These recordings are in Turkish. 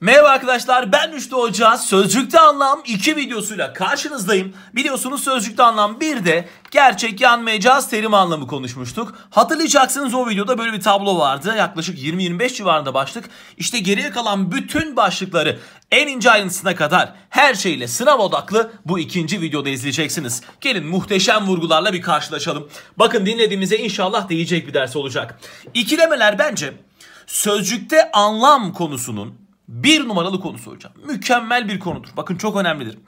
Merhaba arkadaşlar ben Müftü Hoca. Sözcükte anlam 2 videosuyla karşınızdayım. Biliyorsunuz sözcükte anlam 1'de gerçek yanmayacağız terim anlamı konuşmuştuk. Hatırlayacaksınız o videoda böyle bir tablo vardı. Yaklaşık 20-25 civarında başlık. İşte geriye kalan bütün başlıkları en ince ayrıntısına kadar her şeyle sınav odaklı bu ikinci videoda izleyeceksiniz. Gelin muhteşem vurgularla bir karşılaşalım. Bakın dinlediğimize inşallah değecek bir ders olacak. İkilemeler bence sözcükte anlam konusunun bir numaralı konu soracağım. Mükemmel bir konudur. Bakın çok önemlidir.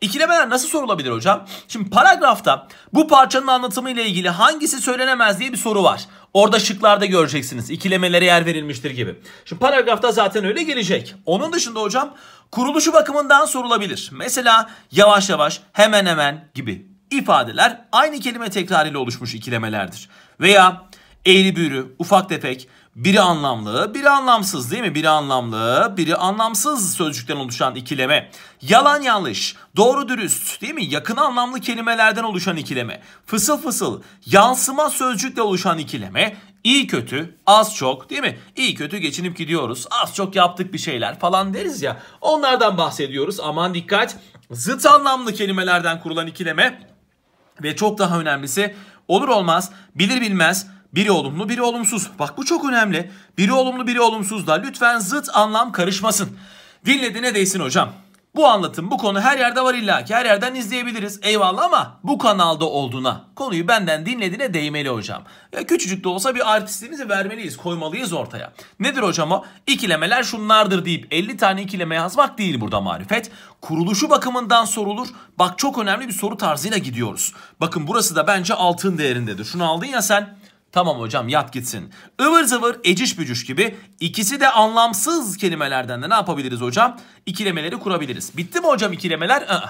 İkilemeler nasıl sorulabilir hocam? Şimdi paragrafta bu parçanın anlatımı ile ilgili hangisi söylenemez diye bir soru var. Orada şıklarda göreceksiniz. İkilemelere yer verilmiştir gibi. Şimdi paragrafta zaten öyle gelecek. Onun dışında hocam kuruluşu bakımından sorulabilir. Mesela yavaş yavaş, hemen hemen gibi ifadeler aynı kelime tekrarıyla oluşmuş ikilemelerdir. Veya eğri büğrü, ufak tefek biri anlamlı, biri anlamsız değil mi? Biri anlamlı, biri anlamsız sözcükten oluşan ikileme. Yalan yanlış, doğru dürüst değil mi? Yakın anlamlı kelimelerden oluşan ikileme. Fısıl fısıl, yansıma sözcükle oluşan ikileme. İyi kötü, az çok değil mi? İyi kötü geçinip gidiyoruz. Az çok yaptık bir şeyler falan deriz ya. Onlardan bahsediyoruz. Aman dikkat. Zıt anlamlı kelimelerden kurulan ikileme ve çok daha önemlisi olur olmaz, bilir bilmez biri olumlu biri olumsuz. Bak bu çok önemli. Biri olumlu biri olumsuz da lütfen zıt anlam karışmasın. Dinledi ne değsin hocam. Bu anlatım bu konu her yerde var illa ki her yerden izleyebiliriz eyvallah ama bu kanalda olduğuna konuyu benden dinlediğine değmeli hocam. Ya küçücük de olsa bir artistliğimizi vermeliyiz koymalıyız ortaya. Nedir hocam o? İkilemeler şunlardır deyip 50 tane ikileme yazmak değil burada marifet. Kuruluşu bakımından sorulur. Bak çok önemli bir soru tarzıyla gidiyoruz. Bakın burası da bence altın değerindedir. Şunu aldın ya sen Tamam hocam yat gitsin. Ivır zıvır eciş bücüş gibi ikisi de anlamsız kelimelerden de ne yapabiliriz hocam? İkilemeleri kurabiliriz. Bitti mi hocam ikilemeler? Aa.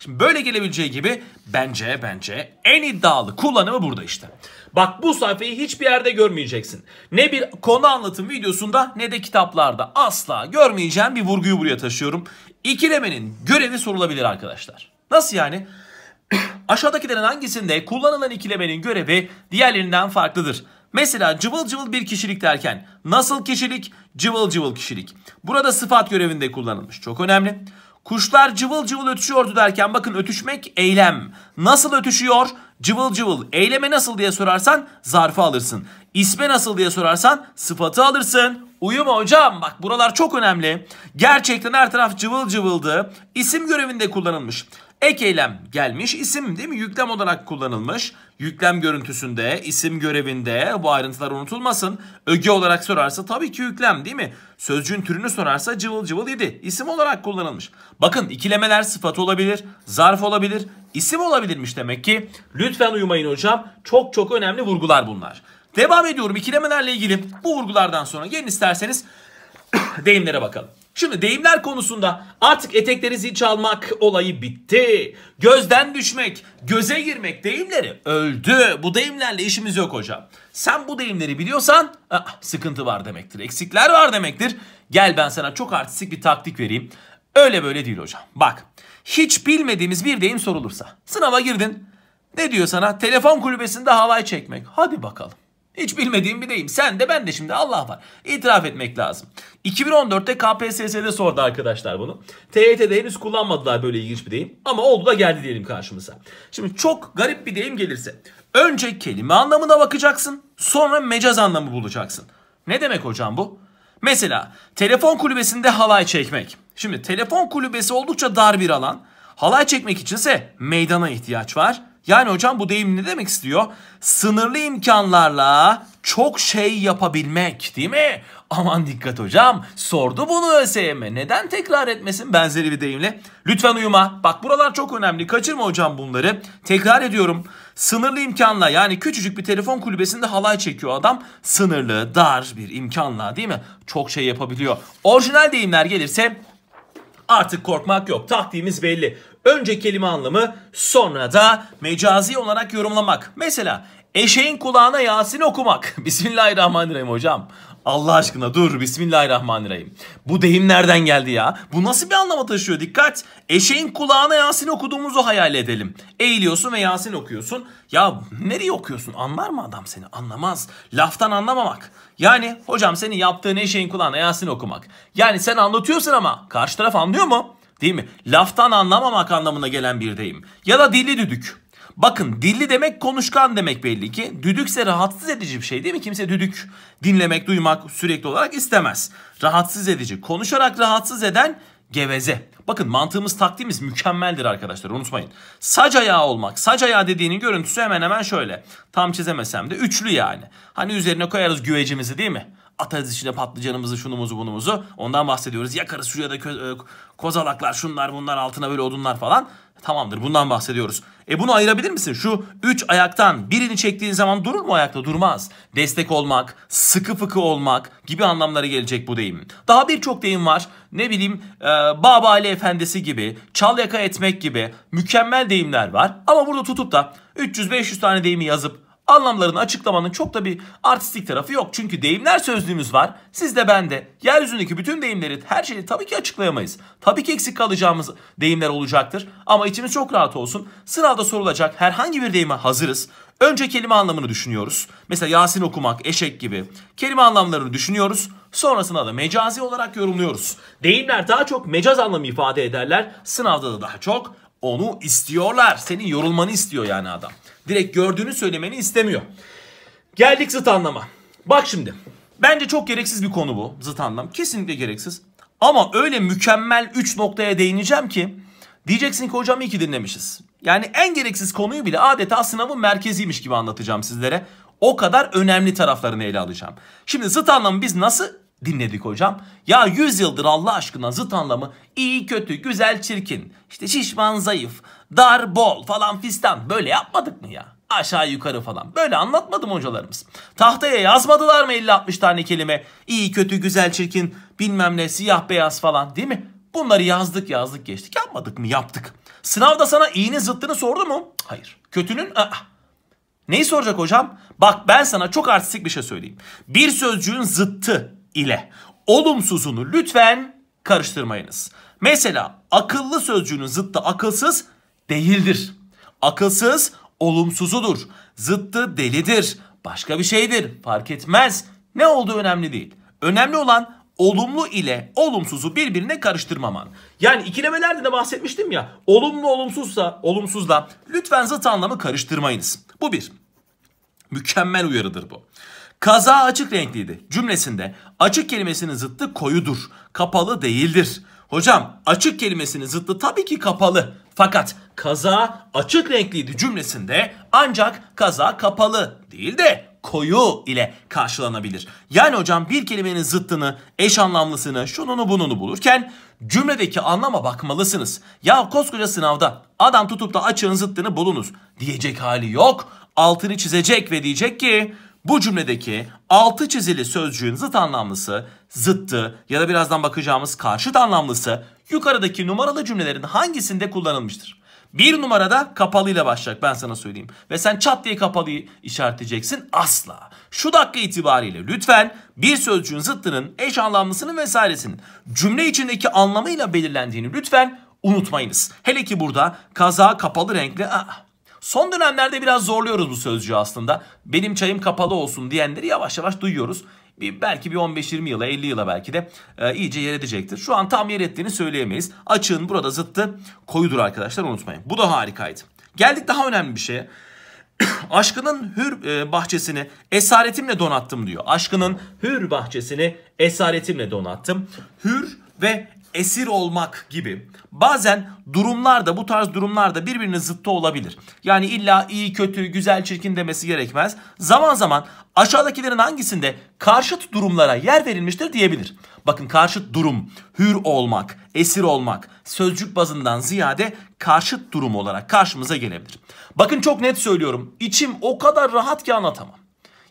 Şimdi böyle gelebileceği gibi bence bence en iddialı kullanımı burada işte. Bak bu sayfayı hiçbir yerde görmeyeceksin. Ne bir konu anlatım videosunda ne de kitaplarda asla görmeyeceğim bir vurguyu buraya taşıyorum. İkilemenin görevi sorulabilir arkadaşlar. Nasıl yani? Aşağıdakilerin hangisinde kullanılan ikilemenin görevi diğerlerinden farklıdır? Mesela cıvıl cıvıl bir kişilik derken nasıl kişilik? Cıvıl cıvıl kişilik. Burada sıfat görevinde kullanılmış. Çok önemli. Kuşlar cıvıl cıvıl ötüşüyordu derken bakın ötüşmek eylem. Nasıl ötüşüyor? Cıvıl cıvıl. Eyleme nasıl diye sorarsan zarfı alırsın. İsme nasıl diye sorarsan sıfatı alırsın. Uyuma hocam bak buralar çok önemli. Gerçekten her taraf cıvıl cıvıldı. İsim görevinde kullanılmış. Ek eylem gelmiş isim değil mi? Yüklem olarak kullanılmış. Yüklem görüntüsünde, isim görevinde bu ayrıntılar unutulmasın. Öge olarak sorarsa tabii ki yüklem değil mi? Sözcüğün türünü sorarsa cıvıl cıvıl yedi. İsim olarak kullanılmış. Bakın ikilemeler sıfat olabilir, zarf olabilir, isim olabilirmiş demek ki. Lütfen uyumayın hocam. Çok çok önemli vurgular bunlar. Devam ediyorum ikilemelerle ilgili bu vurgulardan sonra gelin isterseniz deyimlere bakalım. Şimdi deyimler konusunda artık eteklerinizi çalmak olayı bitti. Gözden düşmek, göze girmek deyimleri öldü. Bu deyimlerle işimiz yok hocam. Sen bu deyimleri biliyorsan ah, sıkıntı var demektir. Eksikler var demektir. Gel ben sana çok artistik bir taktik vereyim. Öyle böyle değil hocam. Bak hiç bilmediğimiz bir deyim sorulursa. Sınava girdin. Ne diyor sana? Telefon kulübesinde halay çekmek. Hadi bakalım. Hiç bilmediğim bir deyim. Sen de ben de şimdi Allah var. İtiraf etmek lazım. 2014'te KPSS'de sordu arkadaşlar bunu. TYT'de henüz kullanmadılar böyle ilginç bir deyim. Ama oldu da geldi diyelim karşımıza. Şimdi çok garip bir deyim gelirse. Önce kelime anlamına bakacaksın. Sonra mecaz anlamı bulacaksın. Ne demek hocam bu? Mesela telefon kulübesinde halay çekmek. Şimdi telefon kulübesi oldukça dar bir alan. Halay çekmek içinse meydana ihtiyaç var. Yani hocam bu deyim ne demek istiyor? Sınırlı imkanlarla çok şey yapabilmek değil mi? Aman dikkat hocam sordu bunu ÖSYM. Neden tekrar etmesin benzeri bir deyimle? Lütfen uyuma. Bak buralar çok önemli. Kaçırma hocam bunları. Tekrar ediyorum. Sınırlı imkanla yani küçücük bir telefon kulübesinde halay çekiyor adam. Sınırlı, dar bir imkanla değil mi? Çok şey yapabiliyor. Orijinal deyimler gelirse artık korkmak yok. Taktiğimiz belli. Önce kelime anlamı sonra da mecazi olarak yorumlamak. Mesela eşeğin kulağına Yasin okumak. Bismillahirrahmanirrahim hocam. Allah aşkına dur bismillahirrahmanirrahim. Bu deyim nereden geldi ya? Bu nasıl bir anlama taşıyor? Dikkat! Eşeğin kulağına Yasin okuduğumuzu hayal edelim. Eğiliyorsun ve Yasin okuyorsun. Ya nereye okuyorsun? Anlar mı adam seni? Anlamaz. Laftan anlamamak. Yani hocam senin yaptığın eşeğin kulağına Yasin okumak. Yani sen anlatıyorsun ama karşı taraf anlıyor mu? Değil mi? Laftan anlamamak anlamına gelen bir deyim. Ya da dilli düdük. Bakın dilli demek konuşkan demek belli ki. Düdükse rahatsız edici bir şey değil mi? Kimse düdük dinlemek, duymak sürekli olarak istemez. Rahatsız edici. Konuşarak rahatsız eden geveze. Bakın mantığımız taktiğimiz mükemmeldir arkadaşlar unutmayın. Sac ayağı olmak. Sac ayağı dediğinin görüntüsü hemen hemen şöyle. Tam çizemesem de üçlü yani. Hani üzerine koyarız güvecimizi değil mi? Atarız içine patlıcanımızı, şunumuzu, bunumuzu. Ondan bahsediyoruz. Yakarız şuraya da köz, e, kozalaklar, şunlar, bunlar, altına böyle odunlar falan. Tamamdır bundan bahsediyoruz. E bunu ayırabilir misin? Şu üç ayaktan birini çektiğin zaman durur mu ayakta? Durmaz. Destek olmak, sıkı fıkı olmak gibi anlamları gelecek bu deyim. Daha birçok deyim var. Ne bileyim e, Baba Ali Efendisi gibi, çal yaka etmek gibi mükemmel deyimler var. Ama burada tutup da 300-500 tane deyimi yazıp anlamlarını açıklamanın çok da bir artistik tarafı yok. Çünkü deyimler sözlüğümüz var. Siz de ben de yeryüzündeki bütün deyimleri her şeyi tabii ki açıklayamayız. Tabii ki eksik kalacağımız deyimler olacaktır. Ama içimiz çok rahat olsun. Sınavda sorulacak herhangi bir deyime hazırız. Önce kelime anlamını düşünüyoruz. Mesela Yasin okumak, eşek gibi. Kelime anlamlarını düşünüyoruz. Sonrasında da mecazi olarak yorumluyoruz. Deyimler daha çok mecaz anlamı ifade ederler. Sınavda da daha çok onu istiyorlar. Senin yorulmanı istiyor yani adam. Direkt gördüğünü söylemeni istemiyor. Geldik zıt anlama. Bak şimdi. Bence çok gereksiz bir konu bu zıt anlam. Kesinlikle gereksiz. Ama öyle mükemmel 3 noktaya değineceğim ki diyeceksin ki hocam iyi ki dinlemişiz. Yani en gereksiz konuyu bile adeta sınavın merkeziymiş gibi anlatacağım sizlere. O kadar önemli taraflarını ele alacağım. Şimdi zıt anlamı biz nasıl dinledik hocam. Ya 100 yıldır Allah aşkına zıt anlamı iyi, kötü, güzel, çirkin, işte şişman, zayıf, dar, bol falan fistan böyle yapmadık mı ya? Aşağı yukarı falan. Böyle anlatmadım hocalarımız. Tahtaya yazmadılar mı 50-60 tane kelime? iyi kötü, güzel, çirkin, bilmem ne, siyah, beyaz falan değil mi? Bunları yazdık yazdık geçtik. Yapmadık mı? Yaptık. Sınavda sana iyinin zıttını sordu mu? Hayır. Kötünün? Aa. Neyi soracak hocam? Bak ben sana çok artistik bir şey söyleyeyim. Bir sözcüğün zıttı ile olumsuzunu lütfen karıştırmayınız. Mesela akıllı sözcüğünün zıttı akılsız değildir. Akılsız olumsuzudur. Zıttı delidir. Başka bir şeydir. Fark etmez. Ne olduğu önemli değil. Önemli olan olumlu ile olumsuzu birbirine karıştırmaman. Yani ikilemelerde de bahsetmiştim ya. Olumlu olumsuzsa olumsuzla lütfen zıt anlamı karıştırmayınız. Bu bir. Mükemmel uyarıdır bu. Kaza açık renkliydi cümlesinde açık kelimesinin zıttı koyudur. Kapalı değildir. Hocam açık kelimesinin zıttı tabii ki kapalı. Fakat kaza açık renkliydi cümlesinde ancak kaza kapalı değil de koyu ile karşılanabilir. Yani hocam bir kelimenin zıttını, eş anlamlısını, şununu bununu bulurken cümledeki anlama bakmalısınız. Ya koskoca sınavda adam tutup da açığın zıttını bulunuz diyecek hali yok. Altını çizecek ve diyecek ki bu cümledeki altı çizili sözcüğün zıt anlamlısı, zıttı ya da birazdan bakacağımız karşıt anlamlısı yukarıdaki numaralı cümlelerin hangisinde kullanılmıştır? Bir numarada kapalıyla başlayacak ben sana söyleyeyim. Ve sen çat diye kapalıyı işaretleyeceksin asla. Şu dakika itibariyle lütfen bir sözcüğün zıttının, eş anlamlısının vesairesinin cümle içindeki anlamıyla belirlendiğini lütfen unutmayınız. Hele ki burada kaza kapalı renkli aa, Son dönemlerde biraz zorluyoruz bu sözcüğü aslında. Benim çayım kapalı olsun diyenleri yavaş yavaş duyuyoruz. Bir, belki bir 15-20 yıla 50 yıla belki de e, iyice yer edecektir. Şu an tam yer ettiğini söyleyemeyiz. Açığın burada zıttı koyudur arkadaşlar unutmayın. Bu da harikaydı. Geldik daha önemli bir şeye. Aşkının hür e, bahçesini esaretimle donattım diyor. Aşkının hür bahçesini esaretimle donattım. Hür ve esir olmak gibi bazen durumlarda bu tarz durumlarda birbirine zıttı olabilir. Yani illa iyi kötü güzel çirkin demesi gerekmez. Zaman zaman aşağıdakilerin hangisinde karşıt durumlara yer verilmiştir diyebilir. Bakın karşıt durum, hür olmak, esir olmak sözcük bazından ziyade karşıt durum olarak karşımıza gelebilir. Bakın çok net söylüyorum içim o kadar rahat ki anlatamam.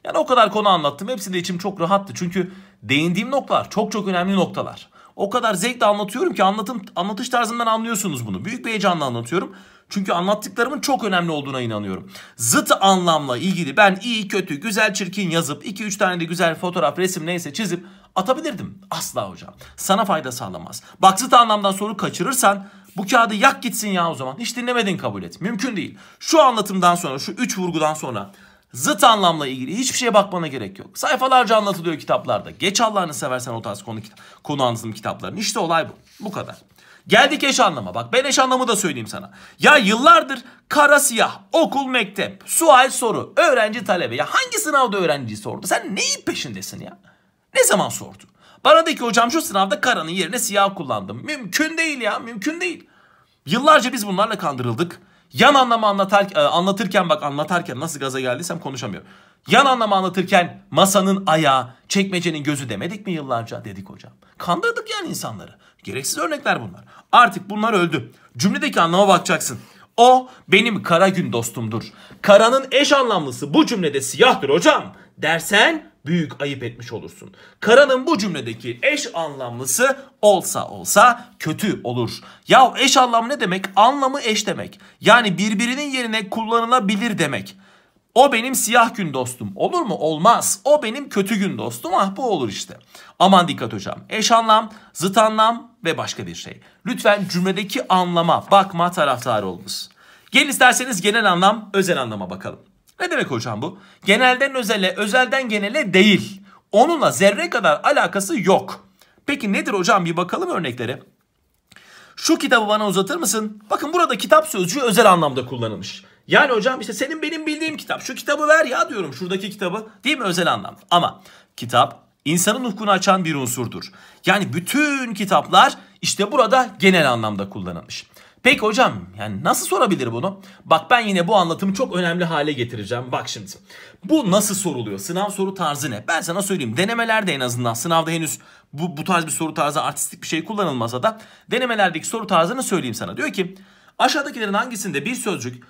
Yani o kadar konu anlattım hepsinde içim çok rahattı çünkü değindiğim noktalar çok çok önemli noktalar. O kadar zevkle anlatıyorum ki anlatım anlatış tarzından anlıyorsunuz bunu. Büyük bir heyecanla anlatıyorum. Çünkü anlattıklarımın çok önemli olduğuna inanıyorum. Zıt anlamla ilgili ben iyi, kötü, güzel, çirkin yazıp 2-3 tane de güzel fotoğraf, resim neyse çizip atabilirdim. Asla hocam. Sana fayda sağlamaz. Bak zıt anlamdan soru kaçırırsan bu kağıdı yak gitsin ya o zaman. Hiç dinlemedin kabul et. Mümkün değil. Şu anlatımdan sonra, şu 3 vurgudan sonra Zıt anlamla ilgili hiçbir şeye bakmana gerek yok. Sayfalarca anlatılıyor kitaplarda. Geç Allah'ını seversen o tarz konu, konu anlatım kitaplarını. İşte olay bu. Bu kadar. Geldik eş anlama. Bak ben eş anlamı da söyleyeyim sana. Ya yıllardır kara siyah, okul mektep, sual soru, öğrenci talebe. Ya hangi sınavda öğrenciyi sordu? Sen neyin peşindesin ya? Ne zaman sordu? Bana de ki hocam şu sınavda karanın yerine siyah kullandım. Mümkün değil ya mümkün değil. Yıllarca biz bunlarla kandırıldık. Yan anlamı anlatar, e, anlatırken bak anlatarken nasıl gaza geldiysem konuşamıyorum. Yan anlamı anlatırken masanın ayağı, çekmecenin gözü demedik mi yıllarca dedik hocam. Kandırdık yani insanları. Gereksiz örnekler bunlar. Artık bunlar öldü. Cümledeki anlama bakacaksın. O benim kara gün dostumdur. Karanın eş anlamlısı bu cümlede siyahtır hocam dersen büyük ayıp etmiş olursun. Karanın bu cümledeki eş anlamlısı olsa olsa kötü olur. Ya eş anlamı ne demek? Anlamı eş demek. Yani birbirinin yerine kullanılabilir demek. O benim siyah gün dostum. Olur mu? Olmaz. O benim kötü gün dostum. Ah bu olur işte. Aman dikkat hocam. Eş anlam, zıt anlam, ve başka bir şey. Lütfen cümledeki anlama bakma taraftarı olunuz. Gelin isterseniz genel anlam özel anlama bakalım. Ne demek hocam bu? Genelden özele, özelden genele değil. Onunla zerre kadar alakası yok. Peki nedir hocam bir bakalım örnekleri Şu kitabı bana uzatır mısın? Bakın burada kitap sözcüğü özel anlamda kullanılmış. Yani hocam işte senin benim bildiğim kitap. Şu kitabı ver ya diyorum şuradaki kitabı. Değil mi özel anlam? Ama kitap insanın ufkunu açan bir unsurdur. Yani bütün kitaplar işte burada genel anlamda kullanılmış. Peki hocam yani nasıl sorabilir bunu? Bak ben yine bu anlatımı çok önemli hale getireceğim. Bak şimdi bu nasıl soruluyor? Sınav soru tarzı ne? Ben sana söyleyeyim denemelerde en azından sınavda henüz bu, bu tarz bir soru tarzı artistik bir şey kullanılmasa da denemelerdeki soru tarzını söyleyeyim sana. Diyor ki aşağıdakilerin hangisinde bir sözcük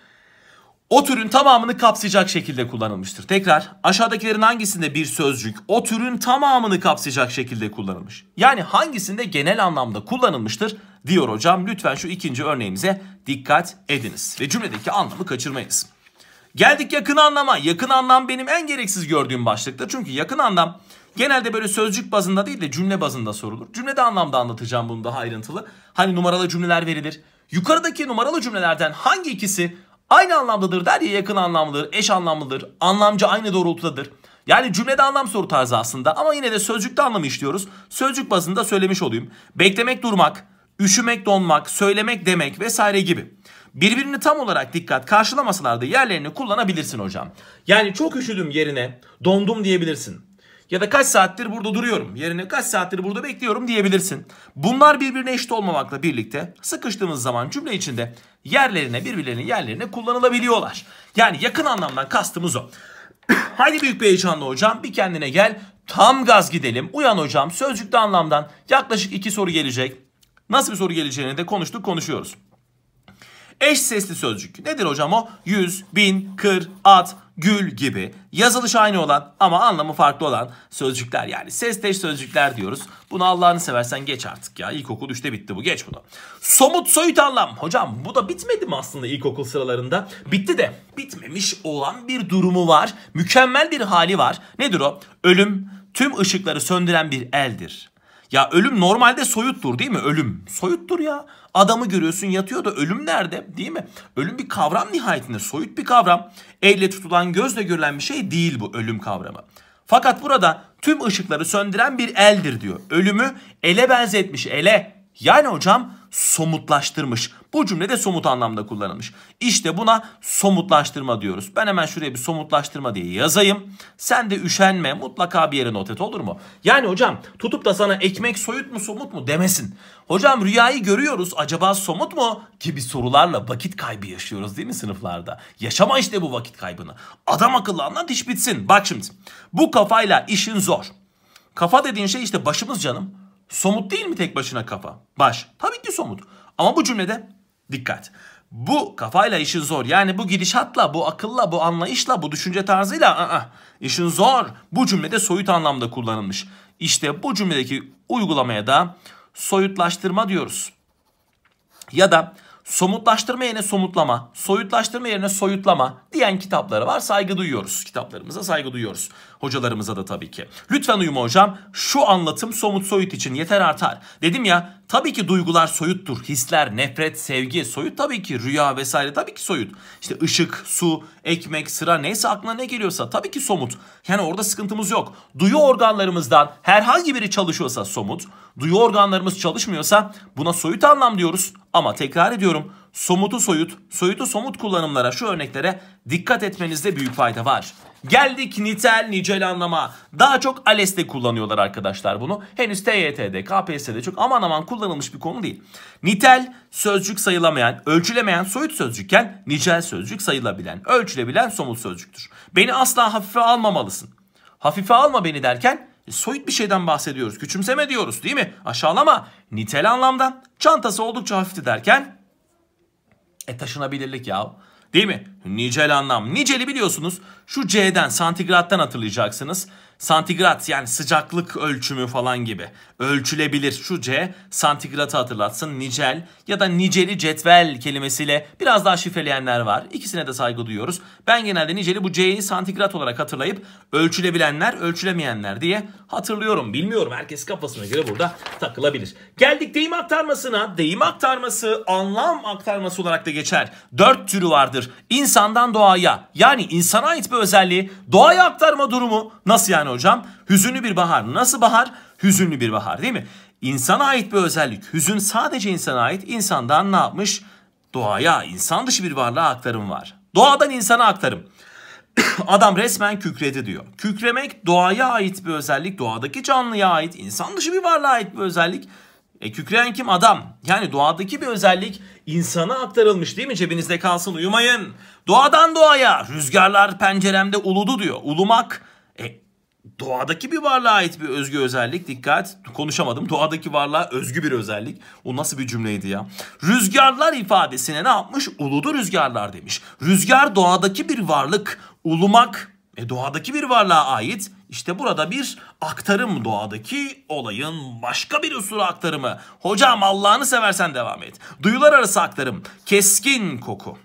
o türün tamamını kapsayacak şekilde kullanılmıştır. Tekrar aşağıdakilerin hangisinde bir sözcük o türün tamamını kapsayacak şekilde kullanılmış? Yani hangisinde genel anlamda kullanılmıştır diyor hocam. Lütfen şu ikinci örneğimize dikkat ediniz ve cümledeki anlamı kaçırmayınız. Geldik yakın anlama. Yakın anlam benim en gereksiz gördüğüm başlıkta Çünkü yakın anlam genelde böyle sözcük bazında değil de cümle bazında sorulur. Cümlede anlamda anlatacağım bunu daha ayrıntılı. Hani numaralı cümleler verilir. Yukarıdaki numaralı cümlelerden hangi ikisi Aynı anlamdadır der ya yakın anlamlıdır, eş anlamlıdır, anlamca aynı doğrultudadır. Yani cümlede anlam soru tarzı aslında ama yine de sözcükte anlamı işliyoruz. Sözcük bazında söylemiş olayım. Beklemek durmak, üşümek donmak, söylemek demek vesaire gibi. Birbirini tam olarak dikkat karşılamasalar da yerlerini kullanabilirsin hocam. Yani çok üşüdüm yerine dondum diyebilirsin ya da kaç saattir burada duruyorum yerine kaç saattir burada bekliyorum diyebilirsin. Bunlar birbirine eşit olmamakla birlikte sıkıştığımız zaman cümle içinde yerlerine birbirlerinin yerlerine kullanılabiliyorlar. Yani yakın anlamdan kastımız o. Haydi büyük bir heyecanla hocam bir kendine gel tam gaz gidelim. Uyan hocam sözcükte anlamdan yaklaşık iki soru gelecek. Nasıl bir soru geleceğini de konuştuk konuşuyoruz. Eş sesli sözcük. Nedir hocam o? Yüz, bin, kır, at, gül gibi yazılış aynı olan ama anlamı farklı olan sözcükler yani ses sesteş sözcükler diyoruz. Bunu Allah'ını seversen geç artık ya. İlkokul 3'te bitti bu geç bunu. Somut soyut anlam. Hocam bu da bitmedi mi aslında ilkokul sıralarında? Bitti de bitmemiş olan bir durumu var. Mükemmel bir hali var. Nedir o? Ölüm tüm ışıkları söndüren bir eldir. Ya ölüm normalde soyuttur değil mi? Ölüm soyuttur ya. Adamı görüyorsun yatıyor da ölüm nerede değil mi? Ölüm bir kavram nihayetinde soyut bir kavram. Elle tutulan gözle görülen bir şey değil bu ölüm kavramı. Fakat burada tüm ışıkları söndüren bir eldir diyor. Ölümü ele benzetmiş ele. Yani hocam somutlaştırmış. Bu cümlede somut anlamda kullanılmış. İşte buna somutlaştırma diyoruz. Ben hemen şuraya bir somutlaştırma diye yazayım. Sen de üşenme mutlaka bir yere not et olur mu? Yani hocam tutup da sana ekmek soyut mu somut mu demesin. Hocam rüyayı görüyoruz acaba somut mu? Gibi sorularla vakit kaybı yaşıyoruz değil mi sınıflarda? Yaşama işte bu vakit kaybını. Adam akıllı anlat iş bitsin. Bak şimdi bu kafayla işin zor. Kafa dediğin şey işte başımız canım. Somut değil mi tek başına kafa? Baş. Tabii ki somut. Ama bu cümlede dikkat. Bu kafayla işin zor. Yani bu gidişatla, bu akılla, bu anlayışla, bu düşünce tarzıyla ı-ı, işin zor. Bu cümlede soyut anlamda kullanılmış. İşte bu cümledeki uygulamaya da soyutlaştırma diyoruz. Ya da somutlaştırma yerine somutlama, soyutlaştırma yerine soyutlama diyen kitapları var. Saygı duyuyoruz. Kitaplarımıza saygı duyuyoruz. Hocalarımıza da tabii ki. Lütfen uyuma hocam. Şu anlatım somut soyut için yeter artar. Dedim ya tabii ki duygular soyuttur. Hisler, nefret, sevgi soyut tabii ki. Rüya vesaire tabii ki soyut. İşte ışık, su, ekmek, sıra neyse aklına ne geliyorsa tabii ki somut. Yani orada sıkıntımız yok. Duyu organlarımızdan herhangi biri çalışıyorsa somut. Duyu organlarımız çalışmıyorsa buna soyut anlam diyoruz. Ama tekrar ediyorum somutu soyut, soyutu somut kullanımlara şu örneklere dikkat etmenizde büyük fayda var. Geldik nitel nicel anlama. Daha çok ALES'te kullanıyorlar arkadaşlar bunu. Henüz TYT'de, KPSS'de çok aman aman kullanılmış bir konu değil. Nitel sözcük sayılamayan, ölçülemeyen soyut sözcükken nicel sözcük sayılabilen, ölçülebilen somut sözcüktür. Beni asla hafife almamalısın. Hafife alma beni derken e, soyut bir şeyden bahsediyoruz. Küçümseme diyoruz değil mi? Aşağılama. Nitel anlamda çantası oldukça hafifti derken e taşınabilirlik ya. Değil mi? Nicel anlam. Niceli biliyorsunuz şu C'den santigrattan hatırlayacaksınız santigrat yani sıcaklık ölçümü falan gibi ölçülebilir. Şu C santigratı hatırlatsın. Nicel ya da niceli cetvel kelimesiyle biraz daha şifreleyenler var. İkisine de saygı duyuyoruz. Ben genelde niceli bu C'yi santigrat olarak hatırlayıp ölçülebilenler, ölçülemeyenler diye hatırlıyorum. Bilmiyorum herkes kafasına göre burada takılabilir. Geldik deyim aktarmasına. Deyim aktarması anlam aktarması olarak da geçer. Dört türü vardır. İnsandan doğaya yani insana ait bir özelliği doğaya aktarma durumu nasıl yani hocam? Hüzünlü bir bahar. Nasıl bahar? Hüzünlü bir bahar değil mi? İnsana ait bir özellik. Hüzün sadece insana ait. İnsandan ne yapmış? Doğaya, insan dışı bir varlığa aktarım var. Doğadan insana aktarım. Adam resmen kükredi diyor. Kükremek doğaya ait bir özellik, doğadaki canlıya ait, insan dışı bir varlığa ait bir özellik. E kükreyen kim? Adam. Yani doğadaki bir özellik insana aktarılmış değil mi? Cebinizde kalsın uyumayın. Doğadan doğaya rüzgarlar penceremde uludu diyor. Ulumak doğadaki bir varlığa ait bir özgü özellik. Dikkat konuşamadım. Doğadaki varlığa özgü bir özellik. O nasıl bir cümleydi ya? Rüzgarlar ifadesine ne yapmış? Uludu rüzgarlar demiş. Rüzgar doğadaki bir varlık. Ulumak e, doğadaki bir varlığa ait. İşte burada bir aktarım doğadaki olayın başka bir usura aktarımı. Hocam Allah'ını seversen devam et. Duyular arası aktarım. Keskin koku.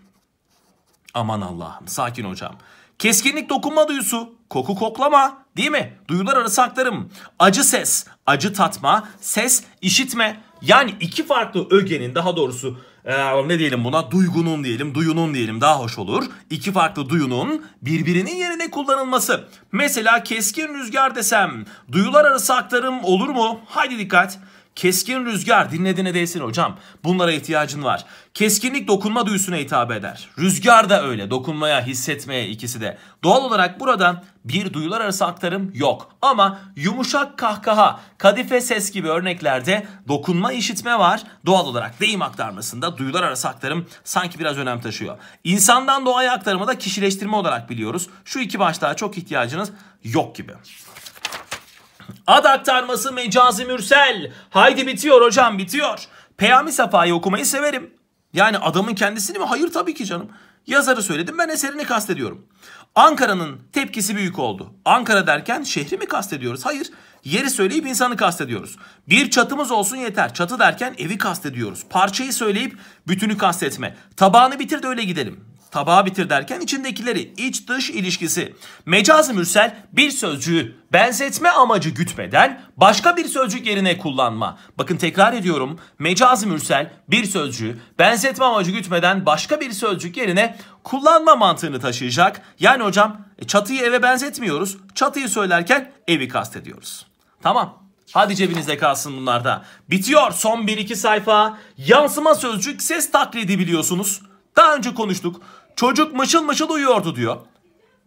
Aman Allah'ım sakin hocam. Keskinlik dokunma duyusu. Koku koklama. Değil mi? Duyular arası aktarım. Acı ses, acı tatma, ses işitme. Yani iki farklı ögenin daha doğrusu ee, ne diyelim buna duygunun diyelim duyunun diyelim daha hoş olur. İki farklı duyunun birbirinin yerine kullanılması. Mesela keskin rüzgar desem duyular arası aktarım olur mu? Haydi dikkat. Keskin rüzgar dinlediğine değsin hocam. Bunlara ihtiyacın var. Keskinlik dokunma duyusuna hitap eder. Rüzgar da öyle dokunmaya, hissetmeye ikisi de. Doğal olarak burada bir duyular arası aktarım yok. Ama yumuşak kahkaha, kadife ses gibi örneklerde dokunma işitme var. Doğal olarak deyim aktarmasında duyular arası aktarım sanki biraz önem taşıyor. İnsandan doğaya aktarımı da kişileştirme olarak biliyoruz. Şu iki başlığa çok ihtiyacınız yok gibi. Ad aktarması mecazi mürsel. Haydi bitiyor hocam bitiyor. Peyami Safa'yı okumayı severim. Yani adamın kendisini mi? Hayır tabii ki canım. Yazarı söyledim ben eserini kastediyorum. Ankara'nın tepkisi büyük oldu. Ankara derken şehri mi kastediyoruz? Hayır. Yeri söyleyip insanı kastediyoruz. Bir çatımız olsun yeter. Çatı derken evi kastediyoruz. Parçayı söyleyip bütünü kastetme. Tabağını bitir de öyle gidelim tabağı bitir derken içindekileri iç dış ilişkisi. Mecazi mürsel bir sözcüğü benzetme amacı gütmeden başka bir sözcük yerine kullanma. Bakın tekrar ediyorum mecazi mürsel bir sözcüğü benzetme amacı gütmeden başka bir sözcük yerine kullanma mantığını taşıyacak. Yani hocam e, çatıyı eve benzetmiyoruz çatıyı söylerken evi kastediyoruz. Tamam. Hadi cebinizde kalsın bunlar da. Bitiyor son 1-2 sayfa. Yansıma sözcük ses taklidi biliyorsunuz. Daha önce konuştuk. Çocuk mışıl mışıl uyuyordu diyor.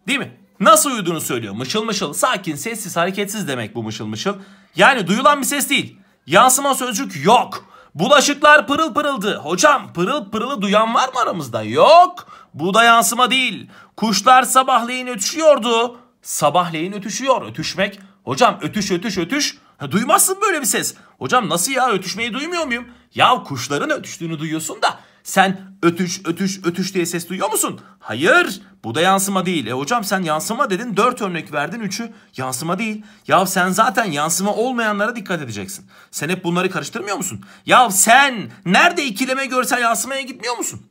Değil mi? Nasıl uyuduğunu söylüyor. Mışıl mışıl. Sakin, sessiz, hareketsiz demek bu mışıl mışıl. Yani duyulan bir ses değil. Yansıma sözcük yok. Bulaşıklar pırıl pırıldı. Hocam pırıl pırılı duyan var mı aramızda? Yok. Bu da yansıma değil. Kuşlar sabahleyin ötüşüyordu. Sabahleyin ötüşüyor. Ötüşmek. Hocam ötüş ötüş ötüş. Ha, duymazsın böyle bir ses. Hocam nasıl ya ötüşmeyi duymuyor muyum? Ya kuşların ötüştüğünü duyuyorsun da sen ötüş ötüş ötüş diye ses duyuyor musun? Hayır bu da yansıma değil. E hocam sen yansıma dedin dört örnek verdin üçü yansıma değil. Ya sen zaten yansıma olmayanlara dikkat edeceksin. Sen hep bunları karıştırmıyor musun? Ya sen nerede ikileme görsel yansımaya gitmiyor musun?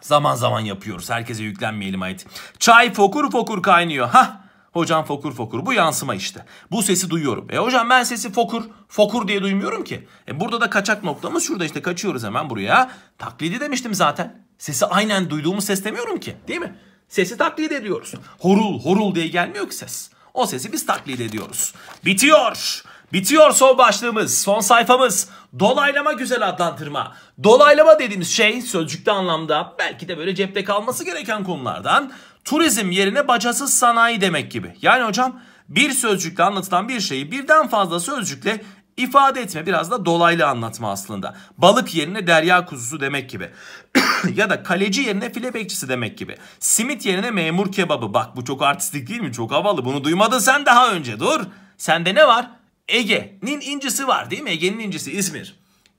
Zaman zaman yapıyoruz. Herkese yüklenmeyelim ait. Çay fokur fokur kaynıyor. Hah Hocam fokur fokur. Bu yansıma işte. Bu sesi duyuyorum. E hocam ben sesi fokur fokur diye duymuyorum ki. E burada da kaçak noktamız şurada işte kaçıyoruz hemen buraya. Taklidi demiştim zaten. Sesi aynen duyduğumu ses demiyorum ki. Değil mi? Sesi taklit ediyoruz. Horul horul diye gelmiyor ki ses. O sesi biz taklit ediyoruz. Bitiyor. Bitiyor son başlığımız, son sayfamız. Dolaylama güzel adlandırma. Dolaylama dediğimiz şey sözcükte anlamda belki de böyle cepte kalması gereken konulardan turizm yerine bacasız sanayi demek gibi. Yani hocam bir sözcükle anlatılan bir şeyi birden fazla sözcükle ifade etme biraz da dolaylı anlatma aslında. Balık yerine derya kuzusu demek gibi. ya da kaleci yerine file bekçisi demek gibi. Simit yerine memur kebabı. Bak bu çok artistik değil mi? Çok havalı. Bunu duymadın sen daha önce. Dur. Sende ne var? Ege'nin incisi var değil mi? Ege'nin incisi İzmir.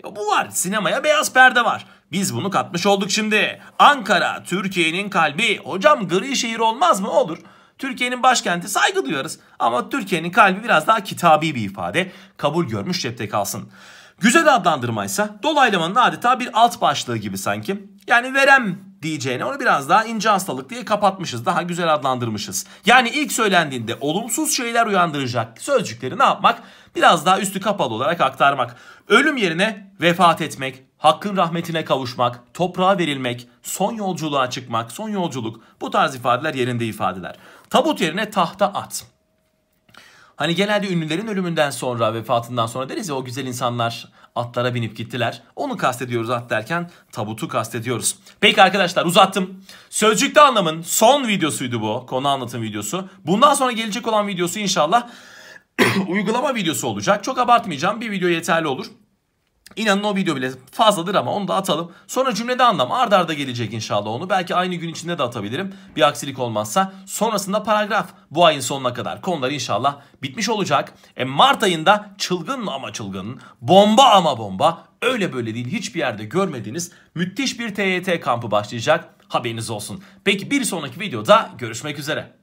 Ya bu var. Sinemaya beyaz perde var. Biz bunu katmış olduk şimdi. Ankara Türkiye'nin kalbi. Hocam gri şehir olmaz mı? Olur. Türkiye'nin başkenti saygı duyarız. Ama Türkiye'nin kalbi biraz daha kitabi bir ifade. Kabul görmüş cepte kalsın. Güzel adlandırmaysa dolaylamanın adeta bir alt başlığı gibi sanki. Yani verem diyeceğine onu biraz daha ince hastalık diye kapatmışız. Daha güzel adlandırmışız. Yani ilk söylendiğinde olumsuz şeyler uyandıracak sözcükleri ne yapmak? Biraz daha üstü kapalı olarak aktarmak. Ölüm yerine vefat etmek, hakkın rahmetine kavuşmak, toprağa verilmek, son yolculuğa çıkmak, son yolculuk bu tarz ifadeler yerinde ifadeler. Tabut yerine tahta at. Hani genelde ünlülerin ölümünden sonra, vefatından sonra deriz ya o güzel insanlar atlara binip gittiler. Onu kastediyoruz at derken tabutu kastediyoruz. Peki arkadaşlar uzattım. Sözcükte anlamın son videosuydu bu. Konu anlatım videosu. Bundan sonra gelecek olan videosu inşallah uygulama videosu olacak. Çok abartmayacağım. Bir video yeterli olur. İnanın o video bile fazladır ama onu da atalım. Sonra cümlede anlam ardarda arda gelecek inşallah onu. Belki aynı gün içinde de atabilirim. Bir aksilik olmazsa. Sonrasında paragraf. Bu ayın sonuna kadar konular inşallah bitmiş olacak. E Mart ayında çılgın ama çılgın, bomba ama bomba, öyle böyle değil hiçbir yerde görmediğiniz müthiş bir TYT kampı başlayacak. Haberiniz olsun. Peki bir sonraki videoda görüşmek üzere.